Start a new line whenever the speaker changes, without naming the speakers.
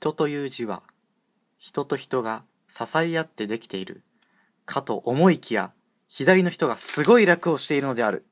人という字は人と人が支え合ってできているかと思いきや左の人がすごい楽をしているのである